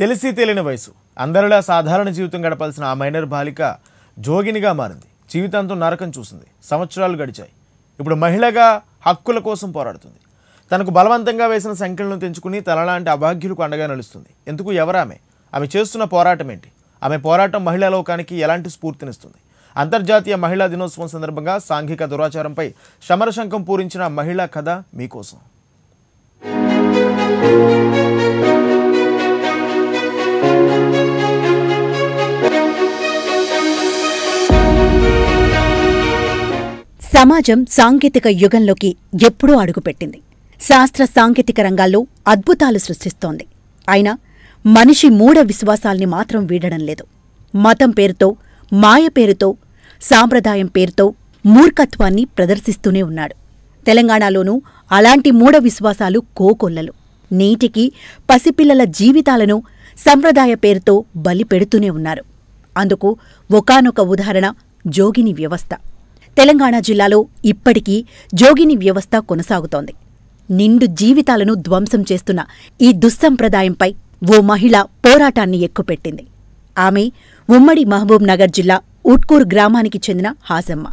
తెలిసి తెలియని వయసు అందరిలా సాధారణ జీవితం గడపాల్సిన ఆ మైనర్ బాలిక జోగినిగా మారింది జీవితాంతం నరకం చూసింది సంవత్సరాలు గడిచాయి ఇప్పుడు మహిళగా హక్కుల కోసం పోరాడుతుంది తనకు బలవంతంగా వేసిన సంఖ్యలను తెంచుకుని తనలాంటి అభాగ్యులకు అండగా నిలుస్తుంది ఎందుకు ఎవరామె ఆమె చేస్తున్న పోరాటం ఏంటి ఆమె పోరాటం మహిళా లోకానికి ఎలాంటి స్ఫూర్తినిస్తుంది అంతర్జాతీయ మహిళా దినోత్సవం సందర్భంగా సాంఘిక దురాచారంపై సమరశంఖం పూరించిన మహిళా కథ మీకోసం సమాజం సాంకేతిక యుగంలోకి ఎప్పుడూ అడుగుపెట్టింది శాస్త్ర సాంకేతిక రంగాల్లో అద్భుతాలు సృష్టిస్తోంది అయినా మనిషి మూఢ విశ్వాసాల్ని మాత్రం వీడడం లేదు మతం పేరుతో మాయ పేరుతో సాంప్రదాయం పేరుతో మూర్ఖత్వాన్ని ప్రదర్శిస్తూనే ఉన్నాడు తెలంగాణలోనూ అలాంటి మూఢ విశ్వాసాలు కోకొల్లలు నేటికి పసిపిల్లల జీవితాలను సంప్రదాయ పేరుతో బలి పెడుతూనే ఉన్నారు అందుకు ఒకనొక ఉదాహరణ జోగిని వ్యవస్థ తెలంగాణ జిల్లాలో ఇప్పటికీ జోగిని వ్యవస్థ కొనసాగుతోంది నిండు జీవితాలను ధ్వంసం చేస్తున్న ఈ దుస్సంప్రదాయంపై ఓ మహిళ పోరాటాన్ని ఎక్కుపెట్టింది ఆమె ఉమ్మడి మహబూబ్ నగర్ జిల్లా ఉట్కూర్ గ్రామానికి చెందిన హాసమ్మ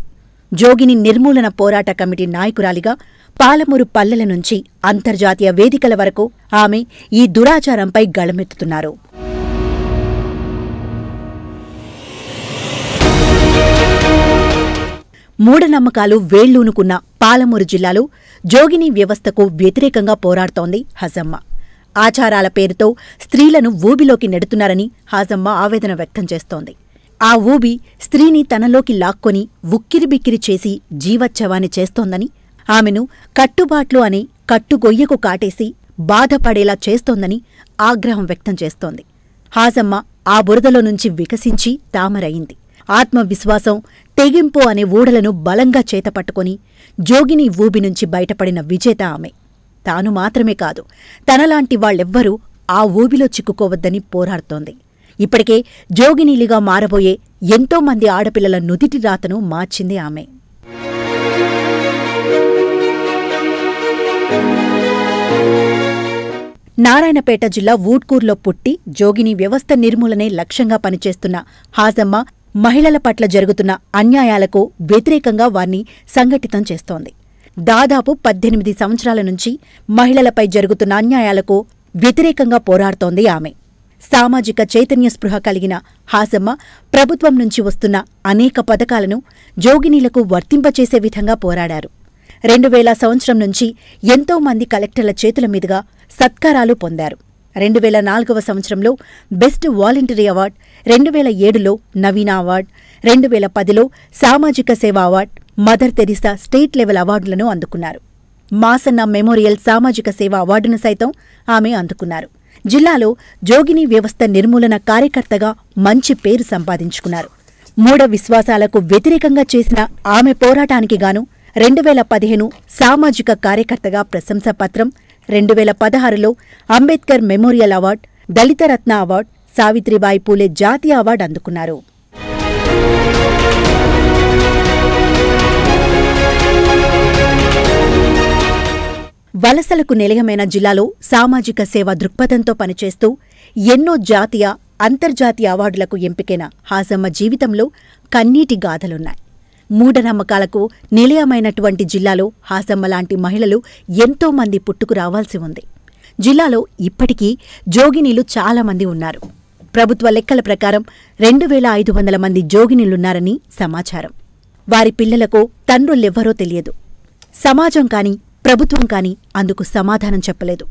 జోగిని నిర్మూలన పోరాట కమిటీ నాయకురాలిగా పాలమూరు పల్లెల నుంచి అంతర్జాతీయ వేదికల వరకు ఆమె ఈ దురాచారంపై గళమెత్తుతున్నారు మూఢనమ్మకాలు వేళ్లూనుకున్న పాలమూరు జిల్లాలో జోగిని వ్యవస్థకు వ్యతిరేకంగా పోరాడుతోంది హజమ్మ ఆచారాల పేరుతో స్త్రీలను ఊబిలోకి నెడుతున్నారని హాజమ్మ ఆవేదన వ్యక్తం చేస్తోంది ఆ ఊబి స్త్రీని తనలోకి లాక్కొని ఉక్కిరిబిక్కిరి చేసి జీవచ్చవాన్ని చేస్తోందని ఆమెను కట్టుబాట్లు అని కట్టుగొయ్యకు కాటేసి బాధపడేలా చేస్తోందని ఆగ్రహం వ్యక్తం చేస్తోంది హాజమ్మ ఆ బురదలో నుంచి వికసించి తామరయింది ఆత్మవిశ్వాసం తెగింపు అనే ఊడలను బలంగా చేతపట్టుకుని జోగిని ఊబి నుంచి బయటపడిన విజేత ఆమె తాను మాత్రమే కాదు తనలాంటి వాళ్ళెవ్వరూ ఆ ఊబిలో చిక్కుకోవద్దని పోరాడుతోంది ఇప్పటికే జోగినీలిగా మారబోయే ఎంతోమంది ఆడపిల్లల నుదిటి రాతను మార్చింది ఆమె నారాయణపేట జిల్లా ఊట్కూర్లో పుట్టి జోగిని వ్యవస్థ నిర్మూలనే లక్ష్యంగా పనిచేస్తున్న హాజమ్మ మహిళల పట్ల జరుగుతున్న అన్యాయాలకు వ్యతిరేకంగా వారిని సంఘటితం చేస్తోంది దాదాపు పద్దెనిమిది సంవత్సరాల నుంచి మహిళలపై జరుగుతున్న అన్యాయాలకు వ్యతిరేకంగా పోరాడుతోంది ఆమె సామాజిక చైతన్య స్పృహ కలిగిన హాసమ్మ ప్రభుత్వం నుంచి వస్తున్న అనేక పథకాలను జోగినీలకు వర్తింపచేసే విధంగా పోరాడారు రెండు వేల సంవత్సరం నుంచి ఎంతో మంది కలెక్టర్ల చేతుల మీదుగా సత్కారాలు పొందారు రెండు వేల నాలుగవ సంవత్సరంలో బెస్ట్ వాలంటరీ అవార్డ్ రెండు వేల ఏడులో నవీన అవార్డ్ రెండు వేల పదిలో సామాజిక సేవ award Mother Teresa state level అవార్డులను అందుకున్నారు మాసన్న మెమోరియల్ సామాజిక సేవ అవార్డును సైతం ఆమె అందుకున్నారు జిల్లాలో జోగిని వ్యవస్థ నిర్మూలన కార్యకర్తగా మంచి పేరు సంపాదించుకున్నారు మూఢ విశ్వాసాలకు వ్యతిరేకంగా చేసిన ఆమె పోరాటానికి గాను రెండు వేల పదిహేను సామాజిక కార్యకర్తగా పత్రం రెండు వేల పదహారులో Ambedkar memorial award Dalitratna award Savitribai Phule జాతీయ అవార్డు అందుకున్నారు వలసలకు నిలయమైన జిల్లాలో సామాజిక సేవ దృక్పథంతో పనిచేస్తూ ఎన్నో జాతీయ అంతర్జాతీయ అవార్డులకు ఎంపికైన హాజమ్మ జీవితంలో కన్నీటి గాథలున్నాయి మూఢనమ్మకాలకు నిలయమైనటువంటి జిల్లాలో హాసమ్మ లాంటి మహిళలు ఎంతోమంది పుట్టుకు రావాల్సి ఉంది జిల్లాలో ఇప్పటికీ జోగినీలు చాలామంది ఉన్నారు ప్రభుత్వ లెక్కల ప్రకారం రెండు వేల ఐదు వందల మంది జోగినీలున్నారని సమాచారం వారి పిల్లలకు తండ్రులెవ్వరో తెలియదు సమాజం కాని ప్రభుత్వం కాని అందుకు సమాధానం చెప్పలేదు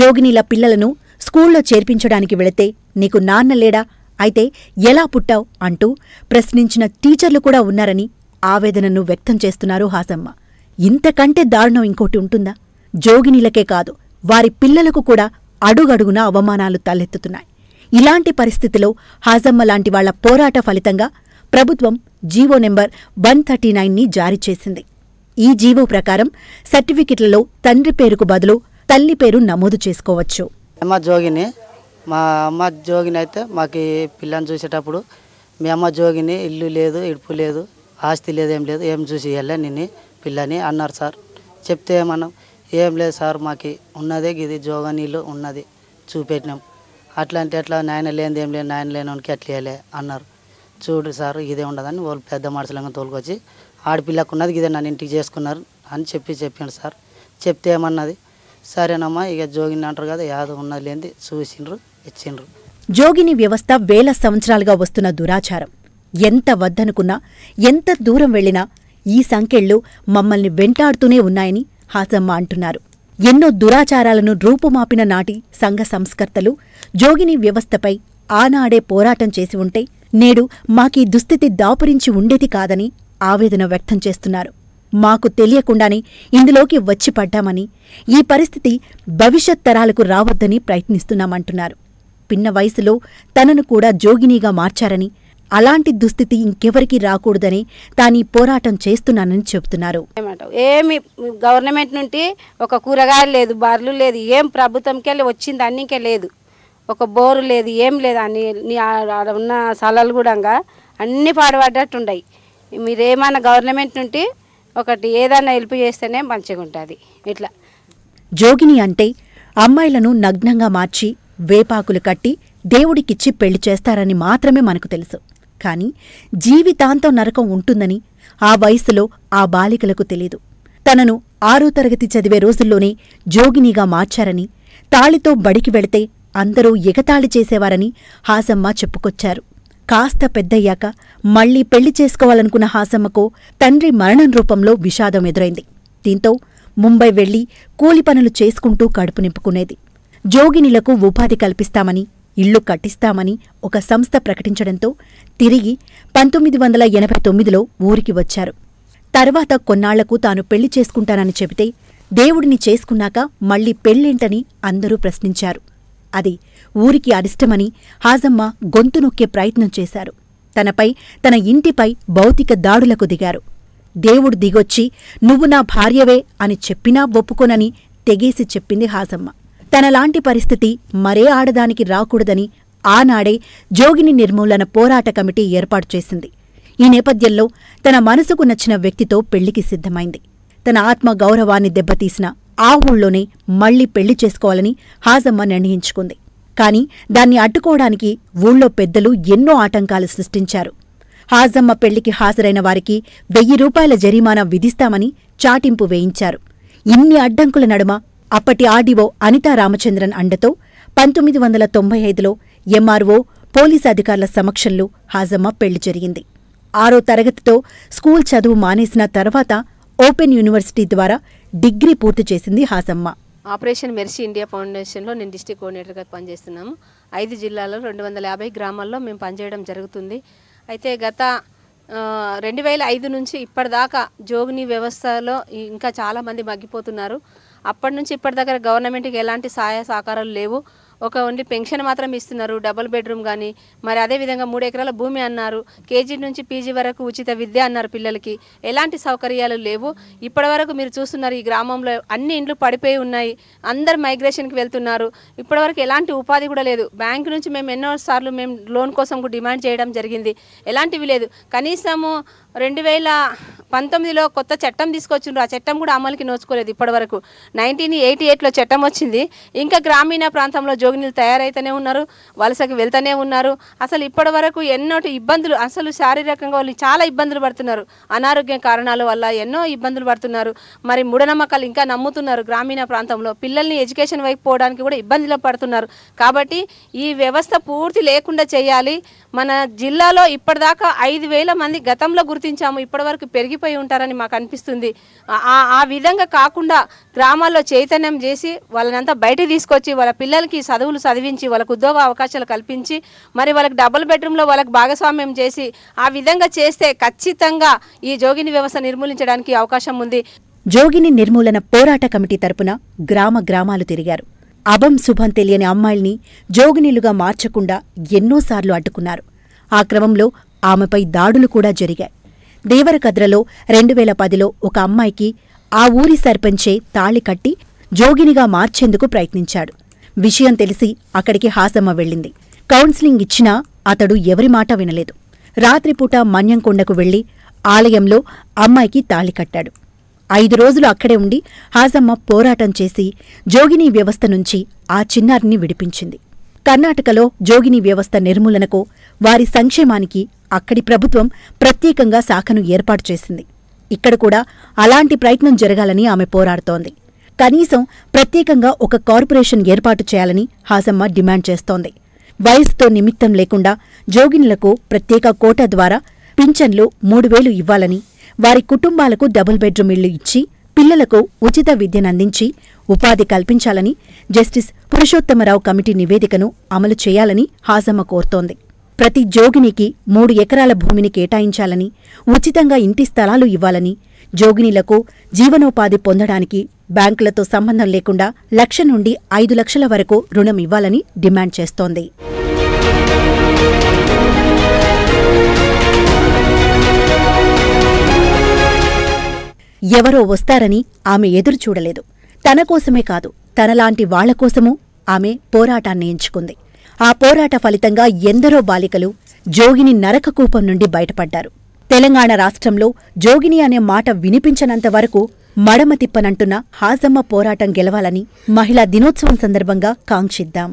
జోగినీల పిల్లలను స్కూల్లో చేర్పించడానికి వెళితే నీకు నాన్న లేడా అయితే ఎలా పుట్టావు అంటూ ప్రశ్నించిన టీచర్లు కూడా ఉన్నారని ఆవేదనను వ్యక్తం చేస్తున్నారు హాసమ్మ ఇంతకంటే దారుణం ఇంకోటి ఉంటుందా జోగినీలకే కాదు వారి పిల్లలకు కూడా అడుగడుగున అవమానాలు తలెత్తుతున్నాయి ఇలాంటి పరిస్థితిలో హాజమ్మ లాంటి వాళ్ల పోరాట ఫలితంగా ప్రభుత్వం జీవో నెంబర్ వన్ థర్టీ నైన్ని జారీ చేసింది ఈ జీవో ప్రకారం సర్టిఫికెట్లలో తండ్రి పేరుకు బదులు తల్లి పేరు నమోదు చేసుకోవచ్చు అమ్మ జోగిని మా అమ్మ జోగిని అయితే మాకు పిల్లని చూసేటప్పుడు మీ అమ్మ జోగిని ఇల్లు లేదు ఇడుపు లేదు ఆస్తి లేదేం లేదు ఏం చూసి వెళ్ళా నిన్ను పిల్లని అన్నారు సార్ చెప్తే మనం ఏం లేదు సార్ మాకు ఉన్నదే ఇది జోగ నీళ్ళు ఉన్నది చూపెట్టినాం అట్లా అంటే ఎట్లా నాయన లేనిది ఏం లేదు నాయన అట్లా ఎట్లా అన్నారు చూడు సార్ ఇదే ఉండదని వాళ్ళు పెద్ద మనుషులంగా తోలుకొచ్చి ఆడపిల్లకు ఉన్నది ఇదే నన్ను ఇంటికి చేసుకున్నారు అని చెప్పి చెప్పాడు సార్ చెప్తే ఏమన్నది సరేనమ్మా ఇక జోగిని అంటారు కదా యాదో ఉన్నది లేనిది చూసిండ్రు ఇచ్చిండ్రు జోగిని వ్యవస్థ వేల సంవత్సరాలుగా వస్తున్న దురాచారం ఎంత వద్దనుకున్నా ఎంత దూరం వెళ్లినా ఈ సంకెళ్ళు మమ్మల్ని వెంటాడుతూనే ఉన్నాయని హాసమ్మ అంటున్నారు ఎన్నో దురాచారాలను రూపుమాపిన నాటి సంఘ సంస్కర్తలు జోగిని వ్యవస్థపై ఆనాడే పోరాటం చేసి ఉంటే నేడు మాకీ దుస్థితి దాపురించి ఉండేది కాదని ఆవేదన వ్యక్తం చేస్తున్నారు మాకు తెలియకుండానే ఇందులోకి వచ్చి పడ్డామని ఈ పరిస్థితి భవిష్యత్ తరాలకు రావద్దని ప్రయత్నిస్తున్నామంటున్నారు పిన్న వయసులో తనను కూడా జోగినీగా మార్చారని అలాంటి దుస్థితి ఇంకెవరికి రాకూడదని తాను ఈ పోరాటం చేస్తున్నానని చెబుతున్నారు ఏమి గవర్నమెంట్ నుండి ఒక కూరగాయలు లేదు బార్లు లేదు ఏం ప్రభుత్వంకెళ్ళి వచ్చింది అన్నికే లేదు ఒక బోరు లేదు ఏం లేదు అన్ని ఉన్న స్థలాలు కూడా అన్నీ పాడుపడ్డట్టున్నాయి మీరేమైనా గవర్నమెంట్ నుండి ఒకటి ఏదైనా హెల్ప్ చేస్తేనే మంచిగా ఉంటుంది ఇట్లా జోగిని అంటే అమ్మాయిలను నగ్నంగా మార్చి వేపాకులు కట్టి దేవుడికిచ్చి పెళ్లి చేస్తారని మాత్రమే మనకు తెలుసు కాని జీవితాంతం నరకం ఉంటుందని ఆ వయసులో ఆ బాలికలకు తెలీదు తనను ఆరో తరగతి చదివే రోజుల్లోనే జోగినిగా మార్చారని తాళితో బడికి వెళితే అందరూ ఎగతాళి చేసేవారని హాసమ్మ చెప్పుకొచ్చారు కాస్త పెద్దయ్యాక మళ్లీ పెళ్లి చేసుకోవాలనుకున్న హాసమ్మకు తండ్రి మరణం రూపంలో విషాదం ఎదురైంది దీంతో ముంబై వెళ్లి కూలి పనులు చేసుకుంటూ కడుపు నింపుకునేది జోగినిలకు ఉపాధి కల్పిస్తామని ఇళ్లు కట్టిస్తామని ఒక సంస్థ ప్రకటించడంతో తిరిగి పంతొమ్మిది వందల ఎనభై తొమ్మిదిలో ఊరికి వచ్చారు తర్వాత కొన్నాళ్లకు తాను పెళ్లి చేసుకుంటానని చెబితే దేవుడిని చేసుకున్నాక మళ్లీ పెళ్ళేంటని అందరూ ప్రశ్నించారు అది ఊరికి అరిష్టమని హాజమ్మ గొంతు నొక్కే ప్రయత్నం చేశారు తనపై తన ఇంటిపై భౌతిక దాడులకు దిగారు దేవుడు దిగొచ్చి నువ్వు నా భార్యవే అని చెప్పినా ఒప్పుకోనని తెగేసి చెప్పింది హాజమ్మ తనలాంటి పరిస్థితి మరే ఆడదానికి రాకూడదని ఆనాడే జోగిని నిర్మూలన పోరాట కమిటీ ఏర్పాటు చేసింది ఈ నేపథ్యంలో తన మనసుకు నచ్చిన వ్యక్తితో పెళ్లికి సిద్ధమైంది తన ఆత్మ గౌరవాన్ని దెబ్బతీసిన ఆ ఊళ్ళోనే మళ్లీ పెళ్లి చేసుకోవాలని హాజమ్మ నిర్ణయించుకుంది కాని దాన్ని అడ్డుకోవడానికి ఊళ్ళో పెద్దలు ఎన్నో ఆటంకాలు సృష్టించారు హాజమ్మ పెళ్లికి హాజరైన వారికి వెయ్యి రూపాయల జరిమానా విధిస్తామని చాటింపు వేయించారు ఇన్ని అడ్డంకుల నడుమ అప్పటి ఆర్డీఓ అనితా రామచంద్రన్ అండతో పంతొమ్మిది వందల తొంభై ఐదులో ఎంఆర్ఓ పోలీసు అధికారుల సమక్షంలో హాజమ్మ పెళ్లి జరిగింది ఆరో తరగతితో స్కూల్ చదువు మానేసిన తర్వాత ఓపెన్ యూనివర్సిటీ ద్వారా డిగ్రీ పూర్తి చేసింది హాజమ్మ ఆపరేషన్ మెర్సీ ఇండియా ఫౌండేషన్లో నేను డిస్టిక్ కోఆర్డినేటర్గా పనిచేస్తున్నాము ఐదు జిల్లాలో రెండు వందల యాభై గ్రామాల్లో మేము పనిచేయడం జరుగుతుంది అయితే గత రెండు వేల ఐదు నుంచి ఇప్పటిదాకా జోగిని వ్యవస్థలో ఇంకా చాలామంది మగ్గిపోతున్నారు అప్పటి నుంచి ఇప్పటి దగ్గర గవర్నమెంట్కి ఎలాంటి సహాయ సహకారాలు లేవు ఒక ఓన్లీ పెన్షన్ మాత్రం ఇస్తున్నారు డబుల్ బెడ్రూమ్ కానీ మరి అదేవిధంగా మూడు ఎకరాల భూమి అన్నారు కేజీ నుంచి పీజీ వరకు ఉచిత విద్య అన్నారు పిల్లలకి ఎలాంటి సౌకర్యాలు లేవు ఇప్పటివరకు మీరు చూస్తున్నారు ఈ గ్రామంలో అన్ని ఇండ్లు పడిపోయి ఉన్నాయి అందరు మైగ్రేషన్కి వెళ్తున్నారు ఇప్పటివరకు ఎలాంటి ఉపాధి కూడా లేదు బ్యాంకు నుంచి మేము ఎన్నో సార్లు మేము లోన్ కోసం డిమాండ్ చేయడం జరిగింది ఎలాంటివి లేదు కనీసము రెండు వేల పంతొమ్మిదిలో కొత్త చట్టం తీసుకొచ్చిండ్రు ఆ చట్టం కూడా అమలుకి నోచుకోలేదు ఇప్పటివరకు నైన్టీన్ ఎయిటీ ఎయిట్లో చట్టం వచ్చింది ఇంకా గ్రామీణ ప్రాంతంలో జోగి రోగినీలు తయారైతూనే ఉన్నారు వలసకి వెళ్తూనే ఉన్నారు అసలు ఇప్పటి వరకు ఎన్నో ఇబ్బందులు అసలు శారీరకంగా వాళ్ళు చాలా ఇబ్బందులు పడుతున్నారు అనారోగ్య కారణాల వల్ల ఎన్నో ఇబ్బందులు పడుతున్నారు మరి మూఢనమ్మకాలు ఇంకా నమ్ముతున్నారు గ్రామీణ ప్రాంతంలో పిల్లల్ని ఎడ్యుకేషన్ వైపు పోవడానికి కూడా ఇబ్బందులు పడుతున్నారు కాబట్టి ఈ వ్యవస్థ పూర్తి లేకుండా చేయాలి మన జిల్లాలో ఇప్పటిదాకా ఐదు వేల మంది గతంలో గుర్తించాము ఇప్పటివరకు పెరిగిపోయి ఉంటారని మాకు అనిపిస్తుంది ఆ విధంగా కాకుండా గ్రామాల్లో చైతన్యం చేసి వాళ్ళనంతా బయట తీసుకొచ్చి వాళ్ళ పిల్లలకి చదువులు చదివించి వాళ్ళకు ఉద్యోగ అవకాశాలు కల్పించి మరి వాళ్ళకి డబుల్ బెడ్రూమ్లో వాళ్ళకి భాగస్వామ్యం చేసి ఆ విధంగా చేస్తే ఖచ్చితంగా ఈ జోగిని వ్యవస్థ నిర్మూలించడానికి అవకాశం ఉంది జోగిని నిర్మూలన పోరాట కమిటీ తరపున గ్రామ గ్రామాలు తిరిగారు అభం శుభం తెలియని అమ్మాయిల్ని జోగినీలుగా మార్చకుండా ఎన్నోసార్లు అడ్డుకున్నారు ఆ క్రమంలో ఆమెపై దాడులు కూడా జరిగాయి దేవరకద్రలో రెండు వేల పదిలో ఒక అమ్మాయికి ఆ ఊరి సర్పంచే తాళి కట్టి జోగినిగా మార్చేందుకు ప్రయత్నించాడు విషయం తెలిసి అక్కడికి హాసమ్మ వెళ్ళింది కౌన్సిలింగ్ ఇచ్చినా అతడు ఎవరి మాట వినలేదు రాత్రిపూట మన్యంకొండకు వెళ్లి ఆలయంలో అమ్మాయికి తాళి కట్టాడు ఐదు రోజులు అక్కడే ఉండి హాజమ్మ పోరాటం చేసి జోగిని వ్యవస్థ నుంచి ఆ చిన్నారిని విడిపించింది కర్ణాటకలో జోగిని వ్యవస్థ నిర్మూలనకు వారి సంక్షేమానికి అక్కడి ప్రభుత్వం ప్రత్యేకంగా శాఖను ఏర్పాటు చేసింది ఇక్కడ కూడా అలాంటి ప్రయత్నం జరగాలని ఆమె పోరాడుతోంది కనీసం ప్రత్యేకంగా ఒక కార్పొరేషన్ ఏర్పాటు చేయాలని హాసమ్మ డిమాండ్ చేస్తోంది వయసుతో నిమిత్తం లేకుండా జోగినులకు ప్రత్యేక కోట ద్వారా పింఛన్లు మూడు వేలు ఇవ్వాలని వారి కుటుంబాలకు డబుల్ బెడ్రూమ్ ఇళ్లు ఇచ్చి పిల్లలకు ఉచిత విద్యనందించి ఉపాధి కల్పించాలని జస్టిస్ పురుషోత్తమరావు కమిటీ నివేదికను అమలు చేయాలని హాసమ్మ కోరుతోంది ప్రతి జోగినికి మూడు ఎకరాల భూమిని కేటాయించాలని ఉచితంగా ఇంటి స్థలాలు ఇవ్వాలని జోగినిలకు జీవనోపాధి పొందడానికి బ్యాంకులతో సంబంధం లేకుండా లక్ష నుండి ఐదు లక్షల వరకు రుణం ఇవ్వాలని డిమాండ్ చేస్తోంది ఎవరో వస్తారని ఆమె ఎదురు చూడలేదు తన కోసమే కాదు తనలాంటి వాళ్లకోసమూ ఆమె పోరాటాన్ని ఎంచుకుంది ఆ పోరాట ఫలితంగా ఎందరో బాలికలు జోగిని నరకకూపం నుండి బయటపడ్డారు తెలంగాణ రాష్ట్రంలో జోగిని అనే మాట వినిపించనంత వరకు మడమ తిప్పనంటున్న హాజమ్మ పోరాటం గెలవాలని మహిళా దినోత్సవం సందర్భంగా కాంక్షిద్దాం